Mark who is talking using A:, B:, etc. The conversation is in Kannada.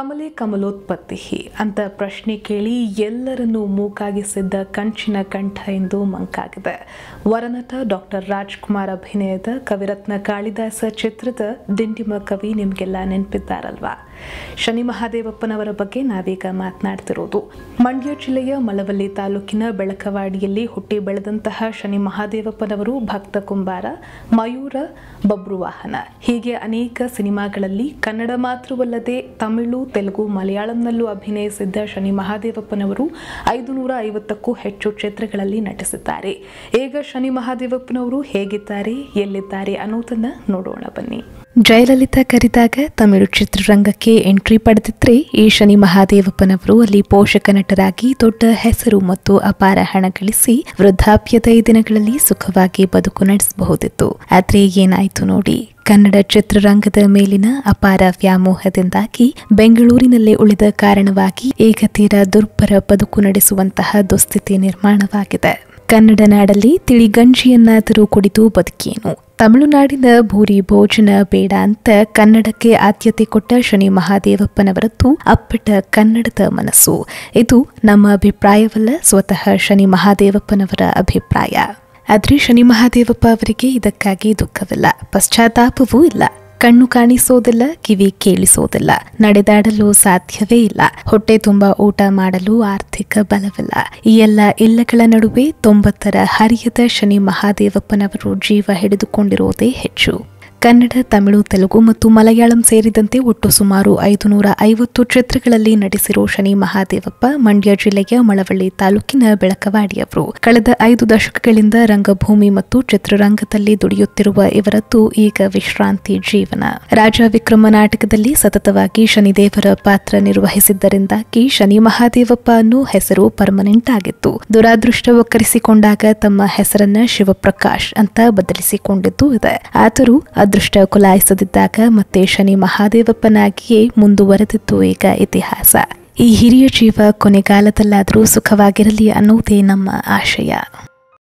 A: ಕಮಲೆ ಕಮಲೋತ್ಪತ್ತಿ ಅಂತ ಪ್ರಶ್ನೆ ಕೇಳಿ ಎಲ್ಲರನ್ನೂ ಮೂಕಾಗಿಸಿದ್ದ ಕಂಚಿನ ಕಂಠ ಎಂದು ಮಂಕಾಗಿದೆ ವರನಟ ಡಾಕ್ಟರ್ ರಾಜ್ಕುಮಾರ್ ಅಭಿನಯದ ಕವಿರತ್ನ ಕಾಳಿದಾಸ ಚಿತ್ರದ ದಿಂಡಿಮ ಕವಿ ನಿಮಗೆಲ್ಲ ನೆನಪಿದ್ದಾರಲ್ವಾ ಶನಿ ಮಹಾದೇವಪ್ಪನವರ ಬಗ್ಗೆ ನಾವೀಗ ಮಾತನಾಡ್ತಿರೋದು ಮಂಡ್ಯ ಜಿಲ್ಲೆಯ ಮಳವಳ್ಳಿ ತಾಲೂಕಿನ ಬೆಳಕವಾಡಿಯಲ್ಲಿ ಹುಟ್ಟಿ ಬೆಳೆದಂತಹ ಶನಿ ಮಹಾದೇವಪ್ಪನವರು ಭಕ್ತ ಕುಂಬಾರ ಮಯೂರ ಬಬ್ರುವಾಹನ ಹೀಗೆ ಅನೇಕ ಸಿನಿಮಾಗಳಲ್ಲಿ ಕನ್ನಡ ಮಾತ್ರವಲ್ಲದೆ ತಮಿಳು ತೆಲುಗು ಮಲಯಾಳಂನಲ್ಲೂ ಅಭಿನಯಿಸಿದ್ದ ಶನಿ ಮಹಾದೇವಪ್ಪನವರು ಐದು ನೂರ ಐವತ್ತಕ್ಕೂ ಹೆಚ್ಚು ಕ್ಷೇತ್ರಗಳಲ್ಲಿ ನಟಿಸಿದ್ದಾರೆ ಈಗ ಶನಿ ಮಹಾದೇವಪ್ಪನವರು ಹೇಗಿದ್ದಾರೆ ಎಲ್ಲಿದ್ದಾರೆ ಅನ್ನೋದನ್ನ ನೋಡೋಣ ಬನ್ನಿ ಜಯಲಲಿತಾ ಕರೆದಾಗ ತಮಿಳು ಚಿತ್ರರಂಗಕ್ಕೆ ಎಂಟ್ರಿ ಪಡೆದಿದ್ರೆ ಈ ಶನಿ ಮಹಾದೇವಪ್ಪನವರು ಅಲ್ಲಿ ಪೋಷಕ ನಟರಾಗಿ ದೊಡ್ಡ ಹೆಸರು ಮತ್ತು ಅಪಾರ ಹಣ ಗಳಿಸಿ ವೃದ್ಧಾಪ್ಯದ ದಿನಗಳಲ್ಲಿ ಸುಖವಾಗಿ ಬದುಕು ನಡೆಸಬಹುದಿತ್ತು ಆದ್ರೆ ಏನಾಯ್ತು ನೋಡಿ ಕನ್ನಡ ಚಿತ್ರರಂಗದ ಮೇಲಿನ ಅಪಾರ ವ್ಯಾಮೋಹದಿಂದಾಗಿ ಬೆಂಗಳೂರಿನಲ್ಲೇ ಉಳಿದ ಕಾರಣವಾಗಿ ಏಕತೀರ ದುರ್ಬರ ಬದುಕು ನಡೆಸುವಂತಹ ದುಸ್ಥಿತಿ ನಿರ್ಮಾಣವಾಗಿದೆ ಕನ್ನಡ ನಾಡಲ್ಲಿ ತಿಳಿಗಂಜಿಯನ್ನಾದರೂ ಕುಡಿದು ಬದುಕೇನು ತಮಿಳುನಾಡಿನ ಭೂರಿ ಭೋಜನ ಬೇಡ ಅಂತ ಕನ್ನಡಕ್ಕೆ ಆದ್ಯತೆ ಕೊಟ್ಟ ಶನಿ ಮಹಾದೇವಪ್ಪನವರದ್ದು ಅಪ್ಪಟ ಕನ್ನಡದ ಮನಸ್ಸು ಇದು ನಮ್ಮ ಅಭಿಪ್ರಾಯವಲ್ಲ ಸ್ವತಃ ಶನಿ ಮಹಾದೇವಪ್ಪನವರ ಅಭಿಪ್ರಾಯ ಆದ್ರೆ ಶನಿ ಮಹಾದೇವಪ್ಪ ಅವರಿಗೆ ಇದಕ್ಕಾಗಿ ದುಃಖವಿಲ್ಲ ಪಶ್ಚಾತ್ತಾಪವೂ ಇಲ್ಲ ಕಣ್ಣು ಕಾಣಿಸೋದಿಲ್ಲ ಕಿವಿ ಕೇಳಿಸೋದಿಲ್ಲ ನಡೆದಾಡಲು ಸಾಧ್ಯವೇ ಇಲ್ಲ ಹೊಟ್ಟೆ ತುಂಬಾ ಊಟ ಮಾಡಲು ಆರ್ಥಿಕ ಬಲವಿಲ್ಲ ಈ ಎಲ್ಲ ಇಲ್ಲಗಳ ನಡುವೆ ತೊಂಬತ್ತರ ಹರಿಯದ ಶನಿ ಮಹಾದೇವಪ್ಪನವರು ಜೀವ ಹಿಡಿದುಕೊಂಡಿರೋದೇ ಹೆಚ್ಚು ಕನ್ನಡ ತಮಿಳು ತೆಲುಗು ಮತ್ತು ಮಲಯಾಳಂ ಸೇರಿದಂತೆ ಒಟ್ಟು ಸುಮಾರು ಐದು ನೂರ ಐವತ್ತು ಚಿತ್ರಗಳಲ್ಲಿ ನಟಿಸಿರೋ ಶನಿ ಮಹಾದೇವಪ್ಪ ಮಂಡ್ಯ ಜಿಲ್ಲೆಯ ಮಳವಳ್ಳಿ ತಾಲೂಕಿನ ಬೆಳಕವಾಡಿಯವರು ಕಳೆದ ಐದು ದಶಕಗಳಿಂದ ರಂಗಭೂಮಿ ಮತ್ತು ಚಿತ್ರರಂಗದಲ್ಲಿ ದುಡಿಯುತ್ತಿರುವ ಇವರದ್ದು ಈಗ ವಿಶ್ರಾಂತಿ ಜೀವನ ರಾಜ ವಿಕ್ರಮ ನಾಟಕದಲ್ಲಿ ಸತತವಾಗಿ ಶನಿದೇವರ ಪಾತ್ರ ನಿರ್ವಹಿಸಿದ್ದರಿಂದಾಗಿ ಶನಿ ಮಹಾದೇವಪ್ಪ ಅನ್ನೋ ಹೆಸರು ಪರ್ಮನೆಂಟ್ ಆಗಿತ್ತು ದುರಾದೃಷ್ಟ ಒಕ್ಕರಿಸಿಕೊಂಡಾಗ ತಮ್ಮ ಹೆಸರನ್ನ ಶಿವಪ್ರಕಾಶ್ ಅಂತ ಬದಲಿಸಿಕೊಂಡಿದ್ದು ಇದೆ ಆದರೂ ಅದೃಷ್ಟ ಕುಲಾಯಿಸದಿದ್ದಾಗ ಮತ್ತೆ ಶನಿ ಮಹಾದೇವಪ್ಪನಾಗಿಯೇ ಮುಂದುವರೆದಿತ್ತು ಈಗ ಇತಿಹಾಸ ಈ ಹಿರಿಯ ಜೀವ ಕೊನೆಗಾಲದಲ್ಲಾದರೂ ಸುಖವಾಗಿರಲಿ ಅನ್ನುವುದೇ ನಮ್ಮ ಆಶಯ